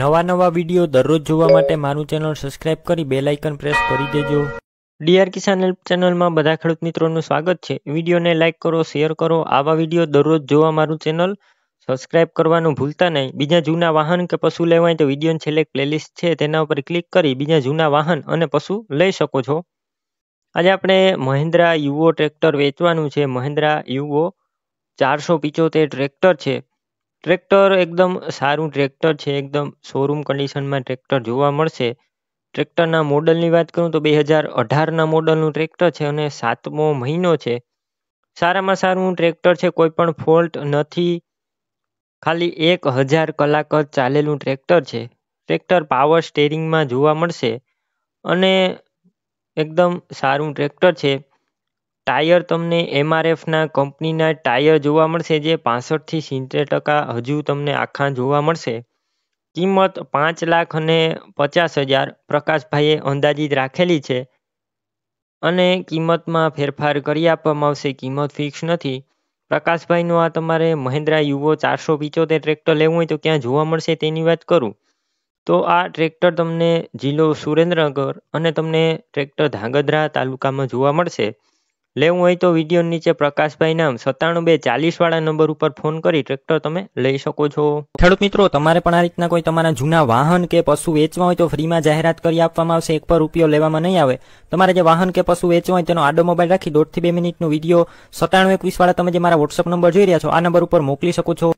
નવા નવા વિડીયો દરરોજ જોવા માટે મારું ચેનલ સબસ્ક્રાઈબ કરી બે લાઇકન પ્રેસ કરી દેજો ડીઆર કિસાન હેલ્પ ચેનલમાં બધા ખેડૂત મિત્રોનું સ્વાગત છે વિડીયોને લાઇક કરો શેર કરો આવા વિડીયો દરરોજ જોવા મારું ચેનલ સબસ્ક્રાઈબ કરવાનું ભૂલતા નહીં બીજા જૂના વાહન કે પશુ લેવાય તો વિડીયોની છેલ્લે પ્લેલિસ્ટ છે તેના ઉપર ક્લિક કરી બીજા જૂના વાહન અને પશુ લઈ શકો છો આજે આપણે મહિન્દ્રા યુવો ટ્રેક્ટર વેચવાનું છે મહિન્દ્રા યુવો ચારસો પિચોતેર ટ્રેક્ટર છે ટ્રેક્ટર એકદમ સારું ટ્રેક્ટર છે એકદમ શોરૂમ કન્ડિશનમાં ટ્રેક્ટર જોવા મળશે ટ્રેક્ટરના મોડલની વાત કરું તો બે હજાર અઢારના મોડલનું ટ્રેક્ટર છે અને સાતમો મહિનો છે સારામાં સારું ટ્રેક્ટર છે કોઈ પણ ફોલ્ટ નથી ખાલી એક હજાર કલાક જ ચાલેલું ટ્રેક્ટર છે ટ્રેક્ટર પાવર સ્ટેરિંગમાં જોવા મળશે અને એકદમ સારું ટ્રેક્ટર છે ટાયર તમને એમઆરએફના કંપનીના ટાયર જોવા મળશે જે પાસઠથી સિત્તેર ટકા હજુ તમને આખા જોવા મળશે કિંમત પાંચ લાખ અને પચાસ હજાર પ્રકાશભાઈએ અંદાજિત રાખેલી છે અને કિંમતમાં ફેરફાર કરી આપવામાં આવશે કિંમત ફિક્સ નથી પ્રકાશભાઈનું આ તમારે મહેન્દ્રા યુવો ચારસો પિચોતેર ટ્રેક્ટર લેવું હોય તો ક્યાં જોવા મળશે તેની વાત કરું તો આ ટ્રેક્ટર તમને જિલ્લો સુરેન્દ્રનગર અને તમને ટ્રેક્ટર ધાંગધ્રા તાલુકામાં જોવા મળશે લેવું હોય તો video નીચે પ્રકાશભાઈ નામ સત્તાણું બે ચાલીસ વાળા નંબર ઉપર ફોન કરી ટ્રેક્ટર તમે લઈ શકો છો ખેડૂત મિત્રો તમારે પણ આ રીતના કોઈ તમારા જૂના વાહન કે પશુ વેચવા હોય તો ફ્રીમાં જાહેરાત કરી આપવામાં આવશે એક પર રૂપિયો લેવામાં નહીં આવે તમારે જે વાહન કે પશુ વેચવા હોય તેનો આડો મોબાઈલ રાખી દોઢથી બે મિનિટનો વિડીયો સત્તાણું એકવીસ વાળા તમે જે મારા વોટ્સઅપ નંબર જોઈ રહ્યા છો આ નંબર ઉપર મોકલી શકો છો